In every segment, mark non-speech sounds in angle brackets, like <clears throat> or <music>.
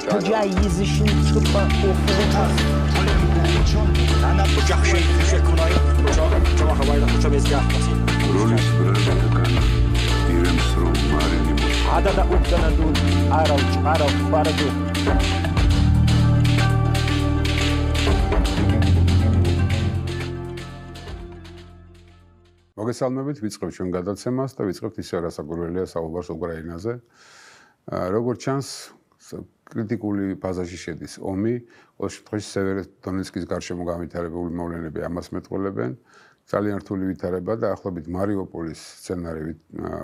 ჯა იზიში ჩუპა ოფუტა რონის ბრალდა კანა ირემს რომ მარინი მოშა და და უკანა დუ არავ ჭარავ ფარდუ მოგესალმებით ვიწყებ ჩვენ გადაცემას და ვიწყებ ისე რასაგურველია საუბარს უკრაინაზე როგორც ჩანს კრიტიკული ფაზაში შედის ომი, ყოველ შემთხვევაში სევერო-დონეცკის გარშემო გამითარებული მოვლენები ამას მეტყოლებენ. ძალიან რთული ვითარება და ახლობით მარიოპოლის სცენარი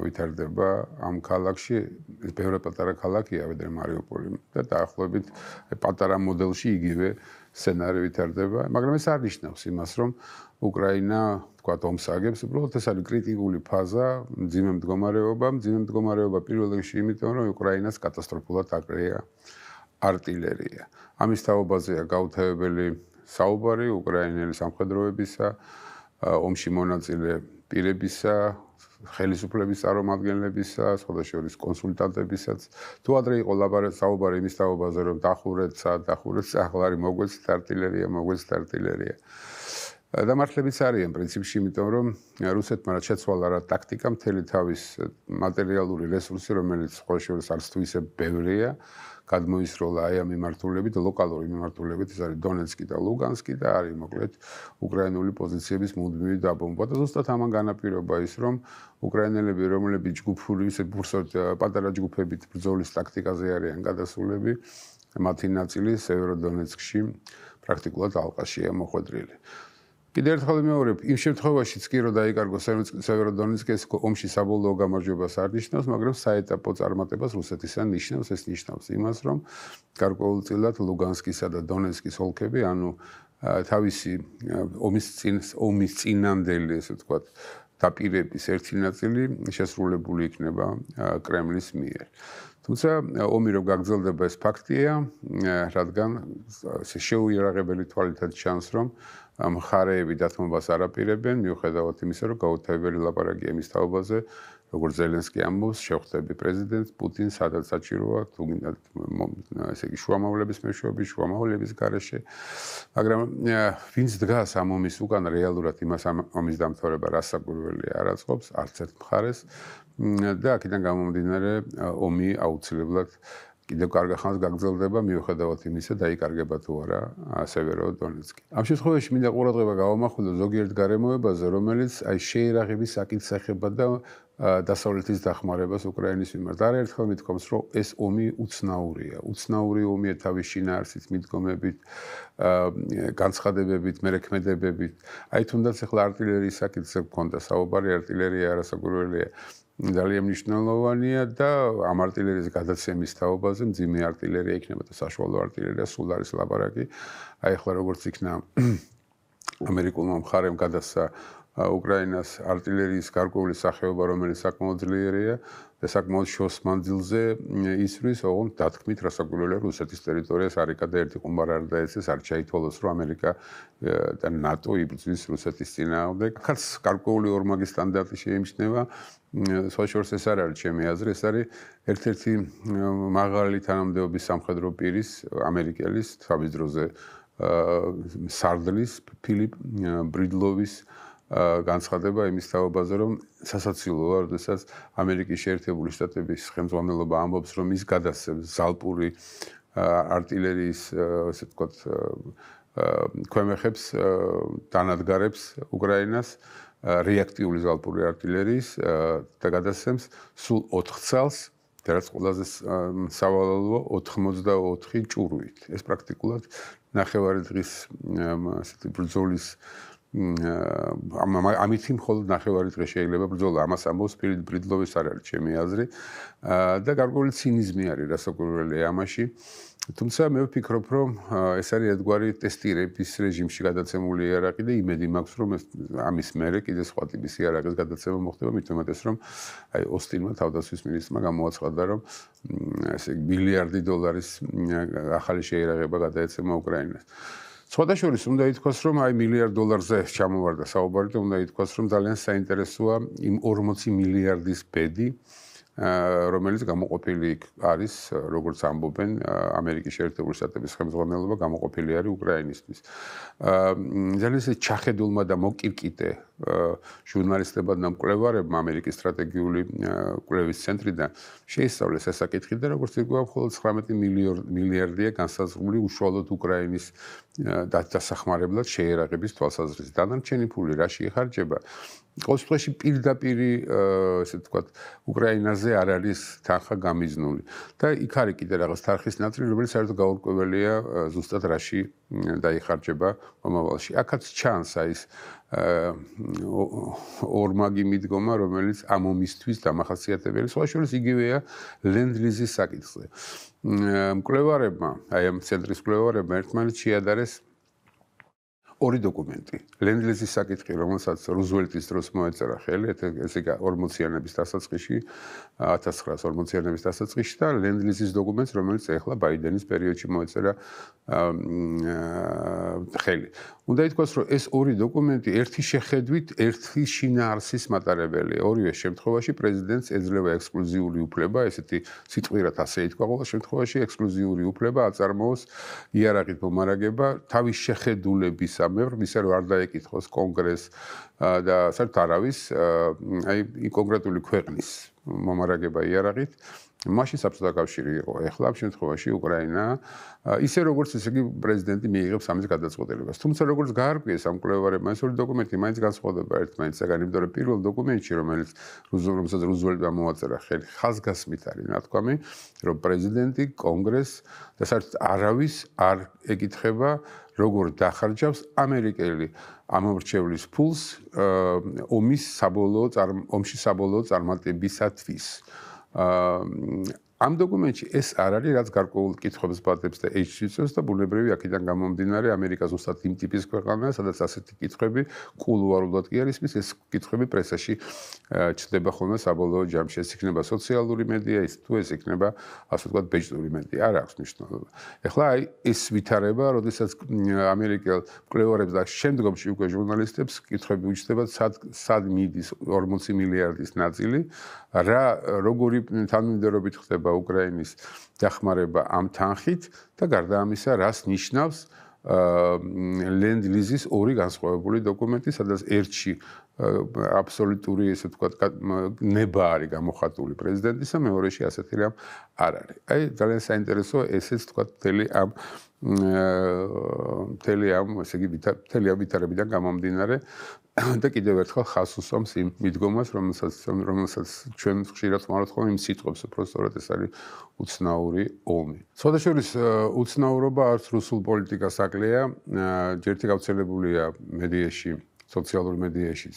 ვითარდება ამ ქალაქში, ეს ბევრი პატარა ქალაქია, ვიდრე მარიოპოლი და დაახლოებით პატარა მოდელში იგივე სცენარი ვითარდება, მაგრამ ეს არ ნიშნავს იმას, რომ უკრაინა თქვა თომსაგებს უბრალოდ ეს არის კრიტიკული ფაზა ძიმემ მდგომარეობა ძიმემ მდგომარეობა პირველ რიგში იმიტომ რომ უკრაინას კატასტროფულად აკრეა артиллерия. ამის თაობაზეა გაუთავებელი საუბარი უკრაინელი სამხედროებისა, ომში მონაწილე პირებისა, ხელისუფლების წარმომადგენლებისა, სხვადასხვა კონსულტანტებისაც. თუ ადრე იყო ლაბარეს საუბარი იმის თაობაზე, რომ დახურეთ, დახურეთ, ახლა არის მოგვეც артиллерия, მოგვეც артиллерия. დამართლებიც არიან პრინციპში, იმიტომ რომ რუსეთმა რა შეცვალა რა ტაქტიკა მთელი თავის მატერიალური რესურსი, რომელიც ყოველშვილს არც თუ ისე ბევრია, გადმოისროლა აი ამ მიმართულებით, ლოკალური მიმართულებით, ეს არის დონეცკი და ლუგანსკი და არის მოკლედ უკრაინული პოზიციების მუდმივი დაბომბვა და ზუსტად ამან განაპირობა ის, რომ უკრაინელები, რომლებიც ჯგუფური ისე ბურსოთ პატარა ჯგუფებით ბრძოლის ტაქტიკაზე არიან გადასულები, მათი ნაწილი სევერო-დონეცკში პრაქტიკულად ალყაშია მოხვედრილი. კიდევ ერთხელ მეორებ, იმ შემთხვევაში კი რომ დაიკარგო სევერო-დონეცკის ომში საბოლოო გამარჯვებას არ ნიშნავს, მაგრამ საეტაპო წარმატებას რუსეთისთან ნიშნავს, ეს ნიშნავს იმას, რომ გარკვეულწილად ლუგანსკისა და დონეცკის ოლქები, ანუ თავისი ომის წინ ომის წინამდელი, ესე ვთქვათ, დაპირების ერთი ნაწილი შესრულებული იქნება კრემლის მიერ. თუმცა ომი რომ გაგრძელდება ეს ფაქტია, რადგან შეუიარაღებელი თვალითაც ჩანს, რომ მხარეები დათმობას არაპირებენ, მიუხედავად იმისა, რომ გაუთავებელი ლაპარაკია იმის თაობაზე, როგორც ზელენსკი ამბობს, შეხვდები პრეზიდენტს პუტინს, სადაც საჭიროა თუმინდად ესე იგი შუამავლების მეშვეობის, შუამავლების გარეშე. მაგრამ ვინც დგას ამ ომის უკან რეალურად იმას ამის დამთავრება რას აგურველი არაცხობს, არცერთ მხარეს და აქედან გამომდინარე ომი აუცილებლად კიდევ კარგა ხანს გაგრძელდება მიუხედავად იმისა, დაიკარგება თუ არა სევერო დონეცკი. ამ შემთხვევაში მინდა ყურადღება გავამახვილო ზოგიერთ გარემოებაზე, რომელიც აი შეერაღების საკითხება და დასავლეთის დახმარებას უკრაინის მიმართ. არაერთხელ მითხოვს, რომ ეს ომი უცნაურია. უცნაური ომია თავის შინაარსით, მიდგომებით, განცხადებებით, მერეკმედებებით. აი თუნდაც ახლა артиლერიის საკითხზე გქონდა საუბარი, артиლერია არასაკურველია. ძალიან მნიშვნელოვანია და ამ артиლერიის გადაცემის თაობაზე ძიმე артиლერია იქნება და საშუალო артиლერია სულ არის ლაპარაკი. აი ახლა როგორც იქნა <clears throat> ამერიკულმა მხარემ გადასა უკრაინას артиლერიის გარკვეული სახეობა, რომელიც საკმაოდ ძლიერია, და საკმაოდ შოს მანძილზე ისრის, ოღონდ დათქმით რასაკვირველია რუსეთის ტერიტორიას არიკადა ერთი ყუმბარი არ დაეცეს, არ ჩაითვალოს, რომ ამერიკა და ნატო იბრძვის რუსეთის ძინააღმდეგ. ახაც გარკვეული ორმაგი სტანდარტი შეიმჩნევა. სოციალურ ეს არ არის ჩემი აზრი, ეს არის ერთ-ერთი მაღალი თანამდებობის სამხედრო პირის ამერიკელის თავის დროზე სარდლის ფილიპ ბრიდლოვის განცხადება იმის თავაზე, რომ სასაცილოა, რომდესაც ამერიკის შეერთებული შტატების ხელმძღვანელობა ამბობს, რომ ის გადასცემს ზალპური артиллерийის, ასე თქვა, ქვემეხებს დანადგარებს უკრაინას რეაქტიული ზალპური артиллерийის და გადასცემს სულ 4 ცალს, რაც ყველაზე სავალალო 84 ჭურვით. ეს პრაქტიკულად ნახევარი დღის ასეთი ბრძოლის ამ ამით მხოლოდ ნახევარი დღე შეიძლება ბრძოლა ამას ამბობს ფილიპ ბრიდლოვის არ არის ჩემი აზრი და გარკვეული ცინიზმი არის რასაკვირველია ამაში თუმცა მე ვფიქრობ რომ ეს არის ერთგვარი ტესტირების რეჟიმში გადაცემული იარაღი და იმედი მაქვს რომ ამის მერე კიდე სხვა ტიპის იარაღის გადაცემა მოხდება მითუმეტეს რომ აი ოსტინმა თავდაცვის მინისტრმა გამოაცხადა რომ ესე მილიარდი დოლარის ახალი შეიარაღება გადაეცემა უკრაინას სხვადასხვა უნდა ითქვას, რომ აი მილიარდ დოლარზე ჩამოვარდა საუბარი და უნდა ითქვას, რომ ძალიან საინტერესოა იმ 40 მილიარდის ბედი, რომელიც გამოყოფილი არის როგორც ამბობენ ამერიკის შეერთებული შტატების ხელმძღვანელობა გამოყოფილი არის უკრაინისთვის. ძალიან ეს ჩახედულმა და მოკირკიტე ჟურნალისტებმა და მკვლევარებმა ამერიკის სტრატეგიული კვლევის ცენტრიდან შეისწავლეს ასაკეთი და როგორც იგივე მხოლოდ 19 მილიარდია განსაზღვრული უშუალოდ უკრაინის დასახმარებლად შეერაღების თვალსაზრისით. დანარჩენი ფული რაში იხარჯება? ყოველ შემთხვევაში პირდაპირ ესე ვთქვათ უკრაინაზე არ არის თანხა გამიზნული და იქ არის კიდე რაღაც თარხის ნაწილი რომელიც საერთოდ გაურკვეველია ზუსტად რაში დაიხარჯება მომავალში აქაც ჩანს აი ეს ორმაგი მიდგომა რომელიც ამომისთვის დამახასიათებელი სხვა შორის იგივეა ლენდლიზის საკითხზე მკვლევარებმა აი ამ ცენტრის მკვლევარებმა ერთმანეთს შეადარეს ორი დოკუმენტი. ლენდლიზის საკითხი, რომელსაც რუზველტის დროს მოეწერა ხელი, ესე იგი 40-იანების დასაწყისში, 1940-იანების დასაწყისში და ლენდლიზის დოკუმენტს, რომელიც ახლა ბაიდენის პერიოდში მოეწერა ხელი. უნდა ითქვას, რომ ეს ორი დოკუმენტი ერთი შეხედვით ერთი შინაარსის მატარებელია. ორივე შემთხვევაში პრეზიდენტს ეძლევა ექსკლუზიური უფლება, ესეთი სიტყვირად ასე ითქვა ყოველ შემთხვევაში ექსკლუზიური უფლება აწარმოოს იარაღით მომარაგება თავის შეხედულების ამ მეფრო ისე რომ არ დაეკითხოს კონგრესს და საერთოდ არავის აი კონკრეტული ქვეყნის მომარაგება იარაღით მაშინ საბჭოთა კავშირი იყო. ახლა ამ შემთხვევაში უკრაინა ისე როგორც ესე იგი პრეზიდენტი მიიღებს ამის გადაწყვეტილებას. თუმცა როგორც გაარკვიეს ამ კვლევარებ მას ორი დოკუმენტი მაინც განსხვავდება ერთმანეთს, ეგ არის, იმიტომ რომ პირველ დოკუმენტში რომელიც რუზველმა რუზველმა მოაწერა ხელი ხაზგასმით არის ნათქვამი, რომ პრეზიდენტი კონგრესს და საერთოდ არავის არ ეკითხება როგორ დახარჯავს ამერიკელი ამორჩევლის ფულს ომის საბოლოო ომში საბოლოო წარმატებისათვის. euh, ამ დოკუმენტში ეს არ არის რაც გარკვეულ კითხვებს ბადებს და HCS-ს და ბუნებრივი აქედან გამომდინარე ამერიკა ზუსტად იმ ტიპის ქვეყანაა, სადაც ასეთი კითხვები კულუარულად კი არის, მის ეს კითხვები პრესაში ჩდება ხოლმე საბოლოო ჯამში, ეს იქნება სოციალური მედია, ის თუ ეს იქნება, ასე ვთქვათ, ბეჭდური მედია, არ აქვს მნიშვნელობა. ეხლა აი ეს ვითარება, როდესაც ამერიკელ კლევორებს და შემდგომში უკვე ჟურნალისტებს კითხვები უჩნდებათ, სად სად მიდის 40 მილიარდის ნაწილი, რა როგორი თანმიმდევრობით ხდება დახმარება უკრაინის დახმარება ამ თანხით და გარდა ამისა რას ნიშნავს ლენდ-ლიზის ორი განსხვავებული დოკუმენტი, სადაც ერთში აბსოლუტური ესე ვთქვათ ნება არის გამოხატული პრეზიდენტისა, მეორეში ასეთი რამ არ არის. აი ძალიან საინტერესო ესეც ვთქვათ მთელი ამ მთელი ამ ესე იგი მთელი ამითარებიდან გამომდინარე <coughs> და კიდევ ერთხელ ხას უსვამს იმ მიდგომას, რომელსაც რომელსაც ჩვენ ხშირად ვმართ ხოლმე იმ სიტყვებს, უფრო სწორად ეს არის უცნაური ომი. სხვადასხვის უცნაურობა არც რუსულ პოლიტიკას აკლია, ჯერთი გავრცელებულია მედიაში, სოციალურ მედიაშიც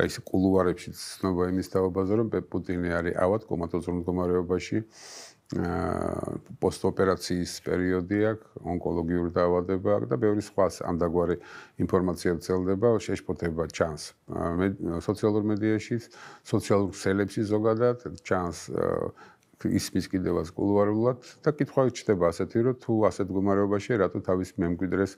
და ის კულუარებშიც ცნობა იმის დაობაზე, რომ პუტინი არის ავად კომათოზურ მდგომარეობაში. აა პოსტოპერაციის პერიოდი აქვს, ონკოლოგიური დაავადება აქვს და ბევრი სხვა ამ დაგვარი ინფორმაცია ვრცელდება, შეშფოთება ჩანს. მე სოციალურ მედიაშიც, სოციალურ ქსელებში ზოგადად ჩანს ისმის კიდევაც კულوارულად და კითხვა ჩნდება ასეთი რომ თუ ასეთ მდგომარეობაში რატო თავის მემკვიდრეს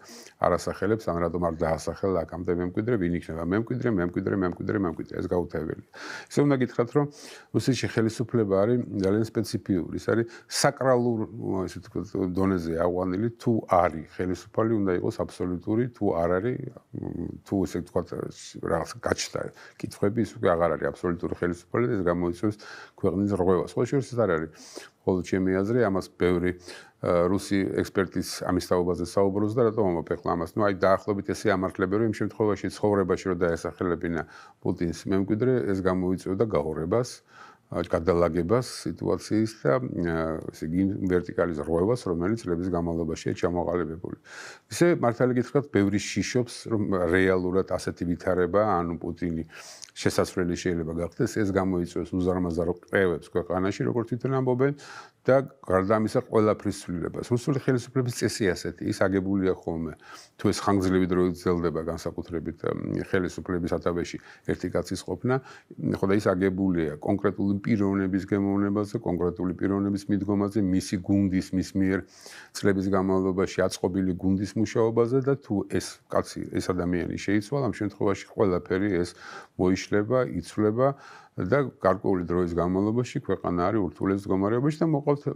არასახელებს ან რატომ არ დაასახელ აკამდე მემკვიდრე ვინ იქნება მემკვიდრე მემკვიდრე მემკვიდრე მემკვიდრე ეს გაუთავებელი ისე უნდა გითხრათ რომ რუსეთში ხელისუფლება არის ძალიან სპეციფიური ეს არის საკრალურ ესე თქო დონეზე აყვანილი თუ არის ხელისუფალი უნდა იყოს აბსოლუტური თუ არ არის თუ ესე თქო რაღაც გაჩნდა კითხვები ის უკვე აღარ არის აბსოლუტური ხელისუფალი და ეს გამოიწვევს ქვეყნის რღვევას ხო შეიძლება არის ხოლო ჩემი აზრი ამას ბევრი რუსი ექსპერტის ამის თაობაზე საუბრობს და რატომ მომაფეხლა ამას? ნუ აი დაახლოებით ესე ამართლებია რომ იმ შემთხვევაში ცხოვრებაში რომ დაესახელებინა პუტინს მემკვიდრე ეს გამოიწვევდა გაორებას. აა გადალაგებას სიტუაციის და ესე იგი ვერტიკალის რვევას, რომელიც ლებს გამალობაშია ჩამოყალიბებული. ისე მართალი გითხრათ, ბევრი შიშობს, რომ რეალურად ასეთი ვითარება, ანუ პუტინი შესაძლებელი შეიძლება გახდეს, ეს გამოიწვევს უზარმაზარ ყევებს ქვეყანაში, როგორც თვითონ ამბობენ, და გარდა ამისა ყველაფრის ცვლილებას რუსული ხელისუფლების წესი ასეთი ის აგებულია ხოლმე თუ ეს ხანგრძლივი დრო იძლდება განსაკუთრებით ხელისუფლების ათავეში ერთი კაცის ყოფნა ხოდა ის აგებულია კონკრეტული პიროვნების გემოვნებაზე კონკრეტული პიროვნების მიდგომაზე მისი გუნდის მის მიერ წლების განმავლობაში აწყობილი გუნდის მუშაობაზე და თუ ეს კაცი ეს ადამიანი შეიცვალა ამ შემთხვევაში ყველაფერი ეს მოიშლება იცვლება და გარკვეული დროის განმავლობაში ქვეყანა არის ურთულეს მდგომარეობაში და მოყავთ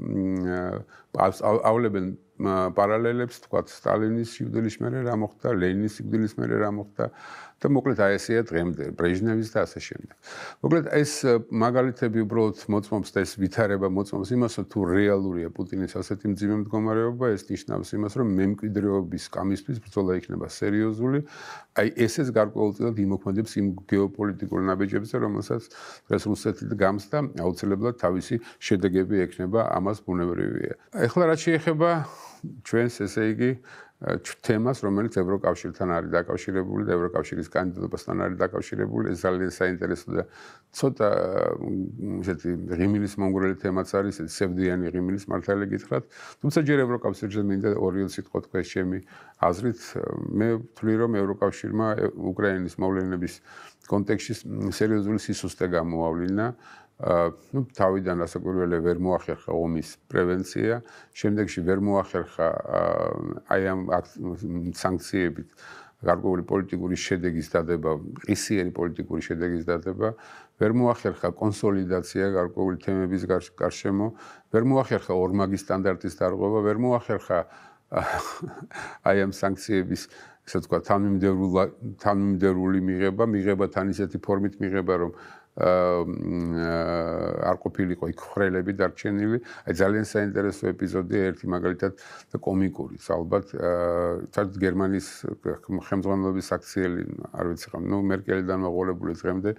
ავლებენ პარალელებს, თქვა სტალინის სიკვდილის მერე რა მოხდა, ლენინის სიკვდილის მერე რა მოხდა და მოკლედ აი ესეა დღემდე, ბრეჟნევის და ასე შემდეგ. მოკლედ ეს მაგალითები უბრალოდ მოწმობს და ეს ვითარება მოწმობს იმას, რომ თუ რეალურია პუტინის ასეთი მძიმე მდგომარეობა, ეს ნიშნავს იმას, რომ მემკვიდრეობის კამისთვის ბრძოლა იქნება სერიოზული. აი ესეც გარკვეულწილად იმოქმედებს იმ გეოპოლიტიკურ ნაბიჯებზე, რომელსაც დღეს რუსეთი დგამს და აუცილებლად თავისი შედეგები ექნება ამას ბუნებრივია. ეხლა რაც შეეხება ჩვენს ესე იგი თემას, რომელიც ევროკავშირთან არის დაკავშირებული და ევროკავშირის კანდიდატობასთან არის დაკავშირებული, ძალიან საინტერესო და ცოტა ესეთი ღიმილის მომგვრელი თემაც არის, ესეთი სევდიანი ღიმილის მართალი გითხრათ. თუმცა ჯერ ევროკავშირზე მინდა ორი სიტყვა თქვა შემი აზრით, მე ვთვლი რომ ევროკავშირმა უკრაინის მოვლენების კონტექსტში სერიოზული სისუსტე გამოავლინა. ну თავიდან გასაკვირველია ვერ მოახერხა ომის პრევენცია, შემდეგში ვერ მოახერხა აი ამ სანქციებით გარკვეული პოლიტიკური შედეგის დადება, ისიერი პოლიტიკური შედეგის დადება, ვერ მოახერხა კონსოლიდაცია გარკვეული თემების გარშემო, ვერ მოახერხა ორმაგი სტანდარტის დარღვევა, ვერ მოახერხა აი ამ სანქციების ესე თქვა თანმიმდევრული თანმიმდევრული მიღება, მიღება თან ისეთი ფორმით მიღება, რომ არ ყოფილიყო იქ ხრელები დარჩენილი. აი ძალიან საინტერესო ეპიზოდია ერთი მაგალითად კომიკური, ალბათ, თარც გერმანიის ხელმძღვანელობის აქციელი, არ ვიცი რა, ნუ მერკელიდან მოყოლებული წემდე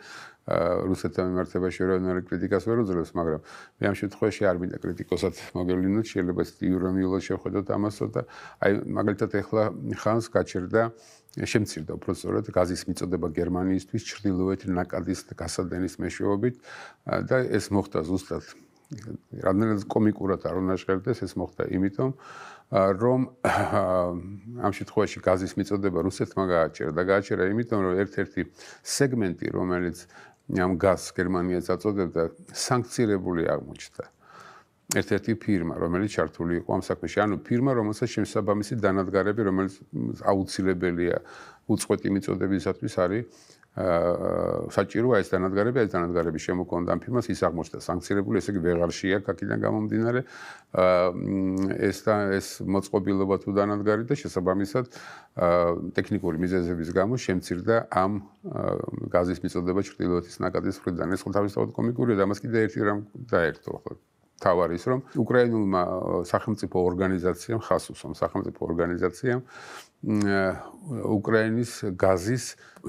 რუსეთთან მიმართებაში ეროვნული კრიტიკას ვერ უძლებს, მაგრამ მე ამ შემთხვევაში არ მინდა კრიტიკოსად მოგვლინოთ, შეიძლება ისტორიულად შეხედოთ ამასო და აი მაგალითად ეხლა ხანს გაჩერდა შემცირდა უფრო სწორედ გაზის მიწოდება გერმანიისთვის ჩრდილოეთ ნაკადის გასადენის მეშვეობით და ეს მოხდა ზუსტად რამდენად კომიკურად არ უნდა შეხედეს ეს მოხდა იმიტომ რომ ამ შემთხვევაში გაზის მიწოდება რუსეთმა გააჭერა და გააჭერა იმიტომ რომ ერთ-ერთი სეგმენტი რომელიც ამ გაზ გერმანიას აწოდებდა სანქცირებული აღმოჩნდა ერთ-ერთი ფირმა რომელიც ჩართული იყო ამ საქმეში ანუ ფირმა რომელსაც შემსაბამისი დანადგარები რომელიც აუცილებელია უწყვეტი მიწოდებისათვის არის საჭიროა ეს დანადგარება, ეს დანადგარების შემოქონდა ამ ფირმას ის აღმოჩნდა სანქცირებული, ესე იგი ვეღარშია კაკიდან გამომდინარე ეს ეს მოწყობილობა თუ დანადგარი და შესაბამისად ტექნიკური მიზეზების გამო შემცირდა ამ გაზის მიწოდება ჩრდილოეთის ნაკადის ხრიდან. ეს თავისთავად კომიკურია და მას კიდე ერთი რამ დაერთო ხო? თავaris რომ უკრაინულმა სახელმწიფო ორგანიზაციამ ხასუსომ სახელმწიფო ორგანიზაციამ უკრაინის გაზის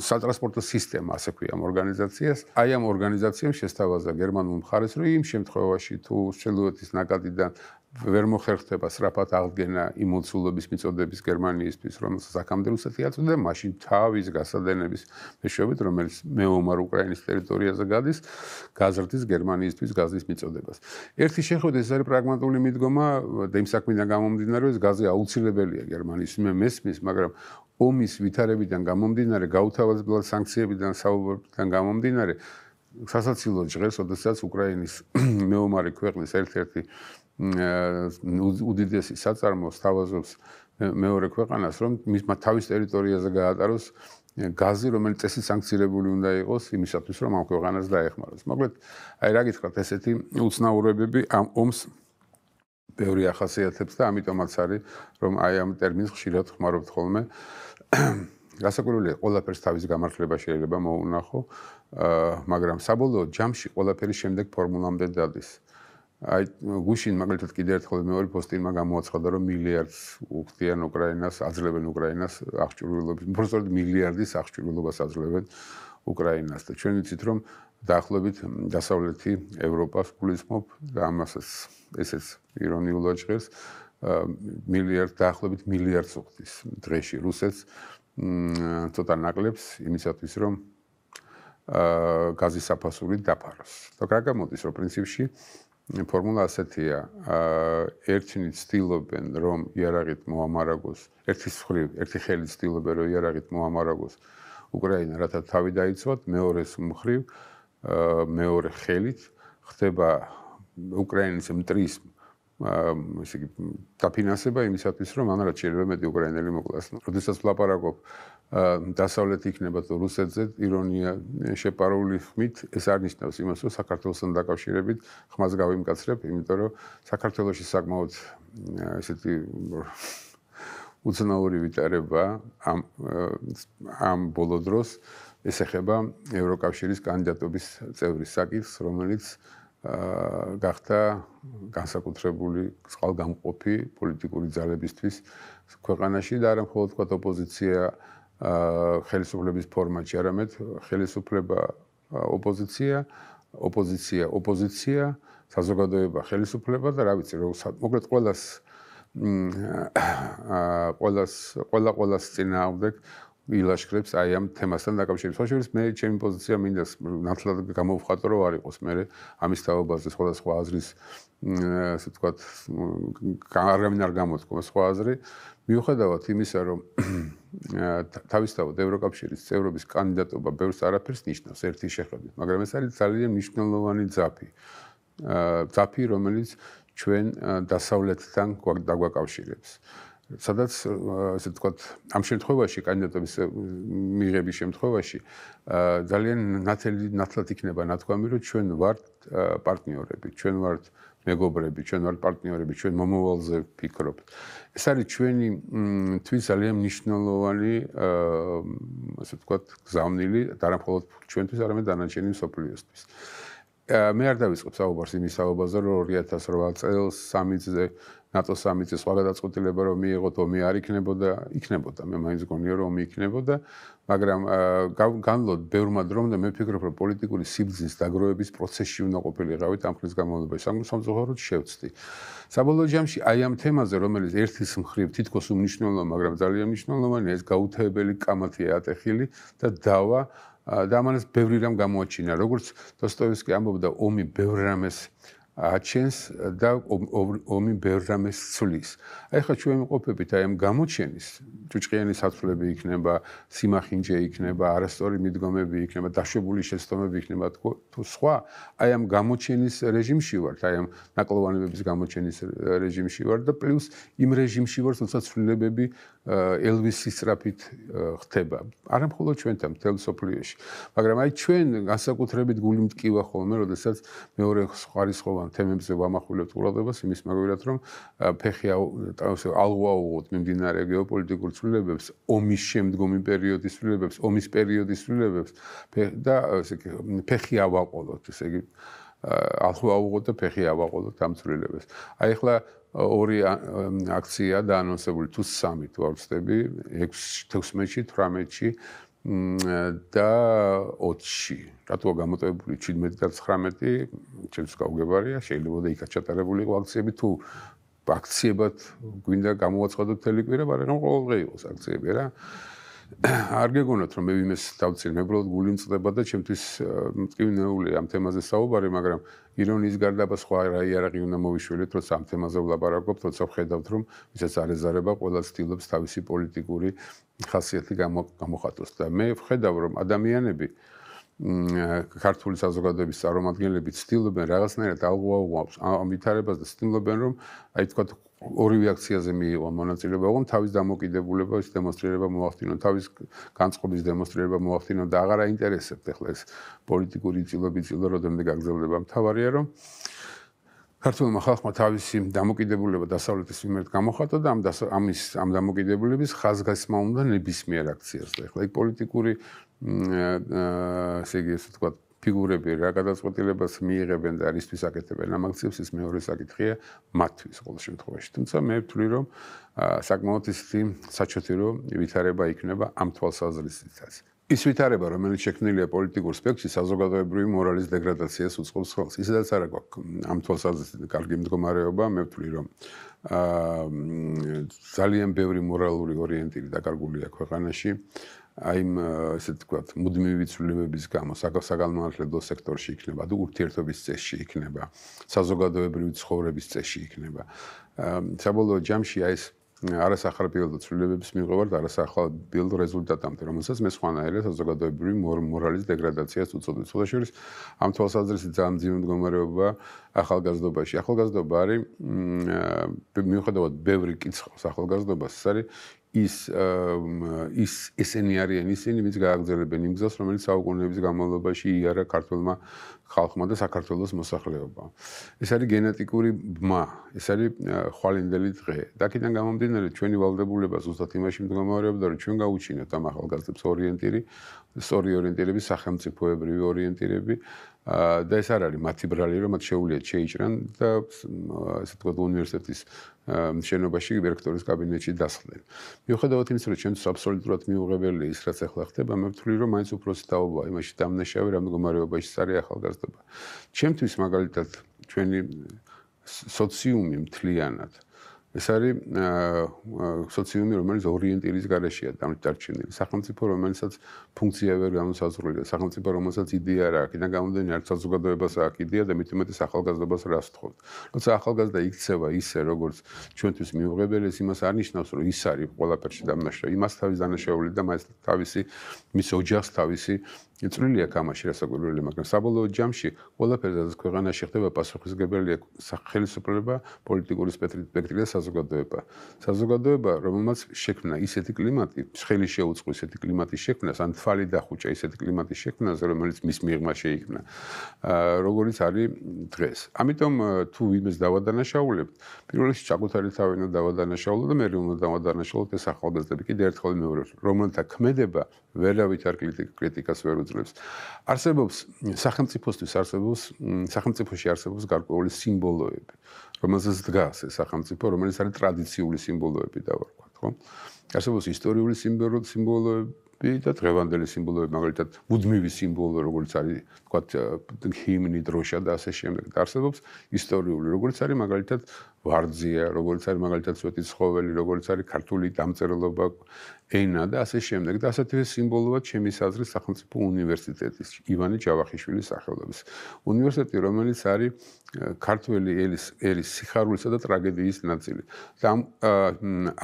სატრანსპორტო სისტემა, ასე ქვია, ორგანიზაციას. აი ამ ორგანიზაციამ შეესთავაზა გერმანულ მხარეს, რომ იმ შემთხვევაში თუ შელუეთის ნაკადიდან ვერ მოხერხდება სწრაფად აღდგენა იმუნციულობის მიწოდების გერმანიისთვის, რომელიც საქამდე რუსეთი აწუდა, მაშინ თავის გასადენების მეშვეობით, რომელიც მეომარ უკრაინის ტერიტორიაზე გადის, გაზრდის გერმანიისთვის გაზის მიწოდებას. ერთი შეხედვით ეს არის პრაგმატული მიდგომა, და იმ საქმიდან გამომდინარე, ეს გაზი აუცილებელია გერმანიის მე მესმის, მაგრამ ომის ვითარებიდან გამომდინარე, გაუთავაზებლად სანქციებიდან საუბრიდან გამომდინარე, სასაცილო ჟღერს, ოდესაც უკრაინის <clears throat> მეომარი ქვეყნის ერთ-ერთი უდიდესი საწარმო სტავაზობს მეორე ქვეყანას, რომ მის თავის ტერიტორიაზე გაატაროს გაზი, რომელიც წესით სანქცირებული უნდა იყოს იმისათვის, რომ ამ ქვეყანას დაეხმაროს. მოკლედ, აი რა გითხრათ, ესეთი უცნაურებები ამ ომს ბევრი ახასიათებს და ამიტომაც არის, რომ აი ამ ტერმინს ხშირად ხმარობთ ხოლმე. გასაკვირველია ყველაფერს თავის გამართლება შეიძლება მოუნახო მაგრამ საბოლოო ჯამში ყველაფერი შემდეგ ფორმულამდე დადის აი გუშინ მაგალითად კიდევ ერთხელ მეორე პოსტინმა გამოაცხადა რომ მილიარდს უხდიან უკრაინას აძლევენ უკრაინას აღჭურვილობის მოსწორდ მილიარდის აღჭურვილობას აძლევენ უკრაინას და ჩვენ ვიცით რომ დაახლოებით დასავლეთი ევროპას გულისხმობ და ამასაც ესეც ირონიულად ჭერს მილიარდ დაახლოებით მილიარდს უხდის დღეში რუსეთს მ ცოტა ნაკლებს იმისათვის რომ აა გაზის საფასური დაფაროს. તો რა გამოდის რომ პრინციპში ფორმულა ასეთია. აა ერთინი ცდილობენ რომ იარაღით მოამარაგოს, ერთი ხრი, ერთი ხელი ცდილობენ რომ იარაღით მოამარაგოს უკრაინა, რათა თავი დაიცვათ, მეორეს მხრივ აა მეორე ხელით ხდება უკრაინის მტრის აა ესე იგი დაფინანსება იმისათვის, რომ ამ რაც შეიძლება მეტი უკრაინელი მოკლას. როდესაც ლაპარაკობ დასავლეთ იქნება თუ რუსეთზე ირონია შეპარული ხმით ეს არ ნიშნავს იმას რომ საქართველოსთან დაკავშირებით ხმას გავიმკაცრებ იმიტომ რომ საქართველოსში საკმაოდ ესეთი უცნაური ვითარება ამ ამ ბოლო დროს ეს ეხება ევროკავშირის კანდიდატობის წევრის საკითხს რომელიც აა გახდა განსაკუთრებული წყალგამყოფი პოლიტიკური ძალებისთვის ქვეყანაში და არა მხოლოდ თქვა ოპოზიცია აა ხელისუფლების ფორმატში, არამედ ხელისუფლება ოპოზიცია, ოპოზიცია ოპოზიცია, საზოგადოება ხელისუფლება და რა ვიცი, მოკლედ ყოველას აა <coughs> ყოველას ყოლა ყოლას წინააღმდეგ ილაშქრებს აი ამ თემასთან დაკავშირებით. სხვაშორის მე ჩემი პოზიცია მინდა ნათლად გამოვხატო რომ არ იყოს მე ამის თავობაზე სხვადასხვა აზრის ასე ვთქვათ გამარგამინ არ გამოსკვა სხვა აზრი. მიუხედავად იმისა რომ თავისთავად ევროკავშირის წევრობის კანდიდატობა ბევრს არაფერს ნიშნავს ერთი შეხედვით, მაგრამ ეს არის ძალიან მნიშვნელოვანი ძაფი. აა ძაფი რომელიც ჩვენ დასავლეთთან დაგვაკავშირებს. აა სადაც ასე ვთქვათ ამ შემთხვევაში კანდიდატების მიღების შემთხვევაში ძალიან ნათელი ნათლად იქნება ნათქვამი რომ ჩვენ ვართ პარტნიორები ჩვენ ვართ მეგობრები ჩვენ ვართ პარტნიორები ჩვენ მომავალზე ვფიქრობთ ეს არის ჩვენი თვით ძალიან მნიშვნელოვანი ასე ვთქვათ გზავნილი დარამხოლოდ ჩვენთვის არამედ დანარჩენი სოციალისტვის მე არ დავიწყებ საუბარს იმის საუბარზე რომ 2008 წელს სამიზე NATO სამიტის სხვა გადაწყვეტილება რომ მიიღო თო მე არ იქნებოდა, იქნებოდა, მე მაინც გონიო რომ იქნებოდა, მაგრამ განლოდ ბევრმა დრომდა მე ფიქრობ რომ პოლიტიკური სიბძნის დაგროვების პროცესში უნდა ყოფილიყავი თამხლის გამოძებაში. სამ სამწუხაროდ შევწდი. საბოლოო ჯამში აი ამ თემაზე რომელიც ერთის მხრივ თითქოს უმნიშვნელოა, მაგრამ ძალიან მნიშვნელოვანია ეს გაუთავებელი კამათი ატეხილი და დავა და ამას ბევრი რამ გამოაჩინა. როგორც დოსტოევსკი ამბობდა, ომი ბევრ რამეს აჩენს და ომი ბევრ რამეს ცვლის. აი ხა ჩვენ ვიმყოფებით აი ამ გამოჩენის, ჭუჭყიანი საფრთხეები იქნება, სიმახინჯე იქნება, არასტორი მიდგომები იქნება, დაშვებული შეცდომები იქნება თუ სხვა. აი ამ გამოჩენის რეჟიმში ვართ, აი ამ ნაკლოვანებების გამოჩენის რეჟიმში ვართ და პლუს იმ რეჟიმში ვართ, თუმცა ცვლილებები ელვისის სწრაფით ხდება. არა მხოლოდ ჩვენთან, მთელ სოფლიოში, მაგრამ აი ჩვენ განსაკუთრებით გული მткиვა ხოლმე, როდესაც მეორე ხარისხოვან თემებზე ვამახვილებთ ყურადღებას იმის მაგვირად, რომ ფეხი ალღაუღოთ მიმდინარე გეოპოლიტიკურ ცვლილებებს, ომის შემდგომი პერიოდის ცვლილებებს, ომის პერიოდის ცვლილებებს და ესე იგი ფეხი ავაყოლოთ, ესე იგი ახლა აუღოთ და ფეხი ავაყოლოთ ამ ცვლილებას. აი ახლა ორი აქცია დაანონსებული თუ სამი თუ არ ვცდები 6 16-ში 18-ში და 20-ში. რატოა გამოტოვებული 17 და 19, ჩემს გავგებარია, შეიძლება და იქაც ჩატარებულიყო აქციები თუ აქციებად გვინდა გამოვაცხადოთ თელიკვირა, მაგრამ ყოველდღე იყოს აქციები რა. არ გეგონათ რომ მე იმეს დავწერ მეგროდ გული მწდება და ჩემთვის მწკივნეული ამ თემაზე საუბარი მაგრამ ირონიის გარდაბა სხვა რა იარაღი უნდა მოვიშველოთ რომ ამ თემაზე ვლაპარაკობთ თორსა ვხედავთ რომ ვისაც არეზარება ყველა ცდილობს თავისი პოლიტიკური ხასიათი გამოხატოს და მე ვხედავ რომ ადამიანები ქართული საზოგადოების წარმომადგენლები ცდილობენ რაღაცნაირად აღვაუყოს ამ ვითარებას და ცდილობენ რომ აი თქვა ორივე აქციაზე მიიღო მონაწილეობა, რომ თავის დამოკიდებულება ის დემონსტრირება მოახდინონ, თავის განწყობის დემონსტრირება მოახდინონ და აღარა ინტერესებს ეხლა ეს პოლიტიკური ძილები ძილო რომელიმე გაგზავნება. მთავარია რომ ქართულმა ხალხმა თავისი დამოკიდებულება დასავლეთის მიმართ გამოხატა და ამ ამის ამ დამოკიდებულების ხაზგასმა უნდა ნებისმიერ აქციას და ეხლა ეს პოლიტიკური აა ესე იგი ასე ვთქვათ ფიგურები რა გადაწყვეტილებას მიიღებენ და რისთვის აკეთებენ ამაქციებს ის მეორე საკითხია მათთვის ყოველ შემთხვევაში თუმცა მე ვთვლი რომ საკმაოდ ისეთი საჩვეულო ვითარება იქნება ამ თვალსაზრისითაც ის ვითარება რომელიც შექმნილია პოლიტიკურ სპექტში საზოგადოებრივი მორალის დეგრადაციას უწყობს ხალხს ისედაც არა ამ თვალსაზრისით კარგი მდგომარეობა მე ვთვლი რომ აა ძალიან ბევრი მორალური ორიენტირი დაკარგულია ქვეყანაში აი ამ ესე ვთქვათ მუდმივი ცვლილებების გამო საგანმანათლებლო სექტორში იქნება თუ ურთიერთობის წესში იქნება საზოგადოებრივი ცხოვრების წესში იქნება საბოლოო ჯამში აი ეს არასახარბიელო ცვლილებების მიღებართ არასახარბიელო რეზულტატამდე რომელსაც მე სხვანაირად საზოგადოებრივი მორალის დეგრადაციას უწოდებ ცოტა შორის ამ თვალსაზრისით ძალიან ძიმე მდგომარეობა ახალგაზრდობაში ახალგაზრდობა არის მიუხედავად ბევრი კიცხავს ახალგაზრდობას ეს არის ის ის ესენი არიან ისინი, ვინც გააგზავნებენ იმ გზას, რომელიც საუკუნეების განმავლობაში იარა ქართულმა ხალხმა და საქართველოს მოსახლეობა. ეს არის გენეტიკური ბმა, ეს არის ხვალინდელი წღე. დაკიდან გამომდინარე, ჩვენი ვალდებულება ზუსტად იმაში მდგომარეობდა, რომ ჩვენ გავუჩინოთ ამ ახალგაზრდებს ორიენტირი, სწორი ორიენტირების სახელმწიფოებრივი ორიენტირები და ეს არ არის მათი ბრალი, რომ მათ შეუძლიათ შეიჭრან და ასე თქვა უნივერსიტეტის შენობაში რექტორის კაბინეტში დასხდნენ. მიუხედავად იმისა, რომ ჩვენც აბსოლუტურად მიუღებელი ის, რაც ახლა ხდება, მე ვთვლი, რომ მაინც უბრალოდ დაობა იმაში დამნაშავე რამე გამარებაში წარი ახალგაზრდობა. ჩემთვის მაგალითად ჩვენი სოციუმი მთლიანად აა ეს არის სოციუმი, რომელიც ორიენტირის გარეშეა დარჩენილი. სახელმწიფო, რომელსაც ფუნქცია ვერ განსაზღვრულია, სახელმწიფო, რომელსაც იდეა არ აქვს, იდან გამომდინარე, არც საზოგადოებას აქვს იდეა და მით უმეტეს ახალგაზრდობას რას თქვით. როცა ახალგაზრდა იქცევა ისე, როგორც ჩვენთვის მიუღებელი, ეს იმას არნიშნავს, რომ ის არის ყველაფერში დამნაშავე. იმას თავის დანაშაული და მას თავისი მის ოჯახს თავისი იწვრილია გამაში რასაკვირველია მაგრამ საბოლოო ჯამში ყველაფერზე ამ ქვეყანაში ხდება პასუხისგებელი ხელისუფლება პოლიტიკური სპექტრი და საზოგადოება საზოგადოება რომელმაც შექმნა ისეთი კლიმატი ხელი შეუწყო ისეთი კლიმატის შექმნას ან თვალი დახუჭა ისეთი კლიმატის შექმნას რომელიც მის მიღმა შეიქმნა როგორიც არის დღეს ამიტომ თუ ვიმეს დავადანაშაულებთ პირველში ჩაკუთარი თავენა დავადანაშაულო და მე უნდა დავადანაშაულო ეს ახალგაზრდები კიდე ერთხელ მეორე რომელთა ქმედება ვერავით არ კრიტიკას ვერ უძ ძლებს. არსებობს სახელმწიფოსთვის არსებობს სახელმწიფოში არსებობს გარკვეული სიმბოლოები, რომელზეც დგას ეს სახელმწიფო, რომელიც არის ტრადიციული სიმბოლოები და ვარქვა, ხო? არსებობს ისტორიული სიმბოლოები, სიმბოლოები სიმბოლოები და დღევანდელი სიმბოლოები, მაგალითად, მუდმივი სიმბოლო, როგორც არის, თქვა, ჰიმნი, დროშა და ასე შემდეგ, და არსებობს ისტორიული, როგორც არის, მაგალითად, ვარძია, როგორც არის, მაგალითად, სვეტი ცხოველი, როგორც არის ქართული დამწერლობა, ენა და ასე შემდეგ. და ასეთვე სიმბოლოებად ჩემი საზრის სახელმწიფო უნივერსიტეტის ივანე ჯავახიშვილის სახელობის უნივერსიტეტი, რომელიც არის ქართული ელის ერის სიხარულისა და ტრაგედიის ნაწილი. და ამ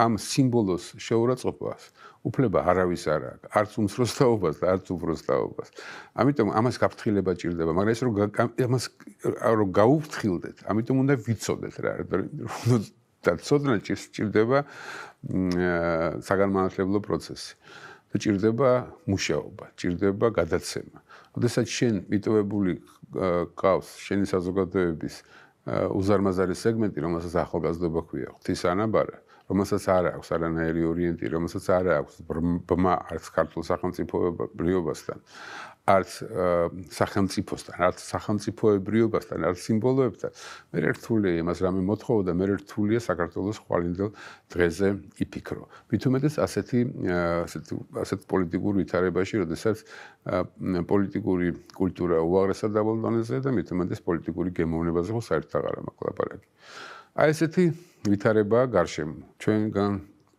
ამ სიმბოლოს შეურაცხყოფას უფლება არავის არ აქვს არც უმსროსთაობას და არც უფროსთაობას ამიტომ ამას გაფრთხილება ჭირდება მაგრამ ეს რომ ამას რომ გაუფრთხილდეთ ამიტომ უნდა ვიცოდეთ რა და ცოდნა ჭირდება საგანმანათლებლო პროცესი და ჭირდება მუშაობა ჭირდება გადაცემა შესაძ შენ მიტოვებული ყავს შენი საზოგადოების უზარმაზარი სეგმენტი რომელსაც ახალგაზრდობა ქვია ღვთის ანაბარი რომელსაც არ აქვს არანაირი ორიენტირება, რომელსაც არ აქვს ბმა არც ქართულ სახელმწიფოებრიობასთან, არც სახელმწიფოსთან, არც სახელმწიფოებრიობასთან, არც სიმბოლოებთან. მე რთული იმას რამე მოთხოვა და მე რთულია საქართველოს ყოველდღიურ დღეზე იფიქრო. მithumetes ასეთი ასეთ ასეთ პოლიტიკურ ვითარებაში, როდესაც პოლიტიკური კულტურა უაღრესად დაბალ დონეზეა და მithumetes პოლიტიკური გემოვნებაზე ხო საერთოდ აღარ მოკლაპარაკი. აი ესეთი ვითარებაა გარშემო. ჩვენგან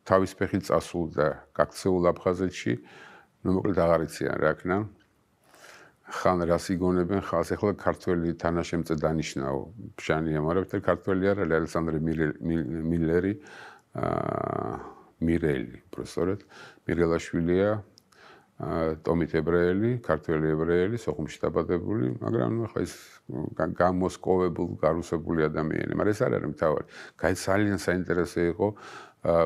თავის ფეხი წასულ და გაქცეულ აფხაზეთში მოკლედ აღარ იციან რა ქნა. ხან რას იგონებენ ხალხს ახლა ქართველი თანაშემწე დანიშნაო. ფშანია, მაგრამ ეს ქართველი არ არის ალესანდრე მილერი აა მირელი პროფესორად მირელაშვილია ტომით ებრაელი, ქართველი ებრაელი, სოხუმში დაბადებული, მაგრამ ნუ ხა ეს გამოსკოვებული, გარუსებული ადამიანი, მაგრამ ეს არ არის მთავარი. გაი ძალიან საინტერესო იყო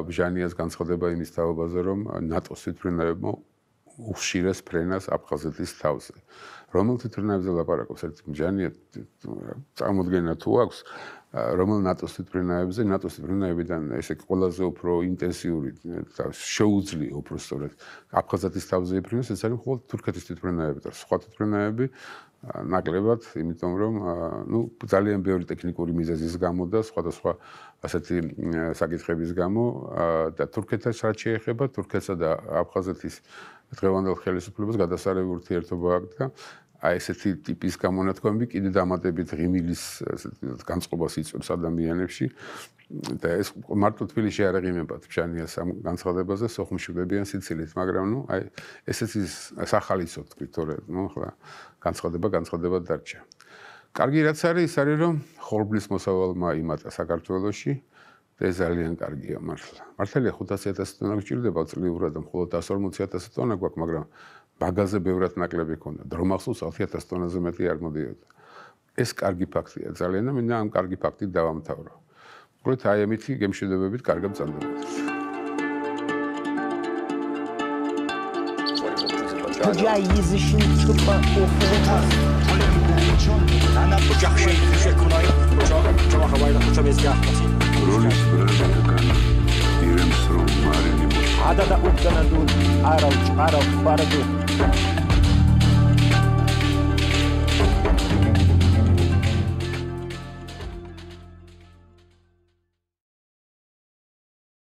ბჟანიას განცხადება იმის თავაზე, რომ ნატოს თვითმფრინავებმა უშირეს ფრენას აფხაზეთის თავზე. რომელ თვითმფრინავებზე ლაპარაკობს ერთი ბჟანია? წარმოგდგენა თუ აქვს? რომელ ნატოს ტრენაებზე, ნატოს ტრენაებიდან ესე ყველაზე უფრო ინტენსიური და შეუძლი უფრო სწორედ აფხაზეთის თავზე იფრინოს, ეს არის ხოლმე თურქეთის ტრენაები და სხვა ტრენაები ნაკლებად, იმიტომ რომ ნუ ძალიან ბევრი ტექნიკური მიზეზის გამო და სხვადასხვა ასეთი საკითხების გამო და თურქეთის რაც შეეხება, თურქეთსა და აფხაზეთის დღევანდელ ხელისუფლებას გადასარევი ურთიერთობა აქვს და აი ესეთი ტიპის გამონათქვამები კიდე დამატებით ღიმილის ესეთი განწყობას იწვევს ადამიანებში და ეს მარტო თბილისში არ აღიმებათ ფშანიას ამ განცხადებაზე სოხუმში ვებიან სიცილით მაგრამ ნუ აი ესეც ის სახალისო თქვი თორე ნუ ხლა განცხადება განცხადება დარჩა კარგი რაც არის ის არის რომ ხორბლის მოსავალმა იმატა საქართველოსში და ეს ძალიან კარგია მართლა მართალია 500000 ტონა გჭირდება წლიურად და მხოლოდ 140000 ტონა გვაქვს მაგრამ ბაგაზე ბევრად ნაკლები ქონდა და რომახსოვს 10000 ტონაზე მეტი არ მოდიოდა. ეს კარგი ფაქტია ძალიან და მინდა ამ კარგი ფაქტით დავამთავრო. უბრალოდ აი ამითი გემშვიდობებით კარგად წარმოგდგა. ჯა იზიშინ ჩუპა ოფოთა ანა ფუჭახში შეკუნაი ჩო ჩო ხაბაი და ფუჭამეს გახსნა როლის ბრალდა კანი ირემს რომ მარინი ადა და უკანა დუ არავ ჭარავ პარდუ thank you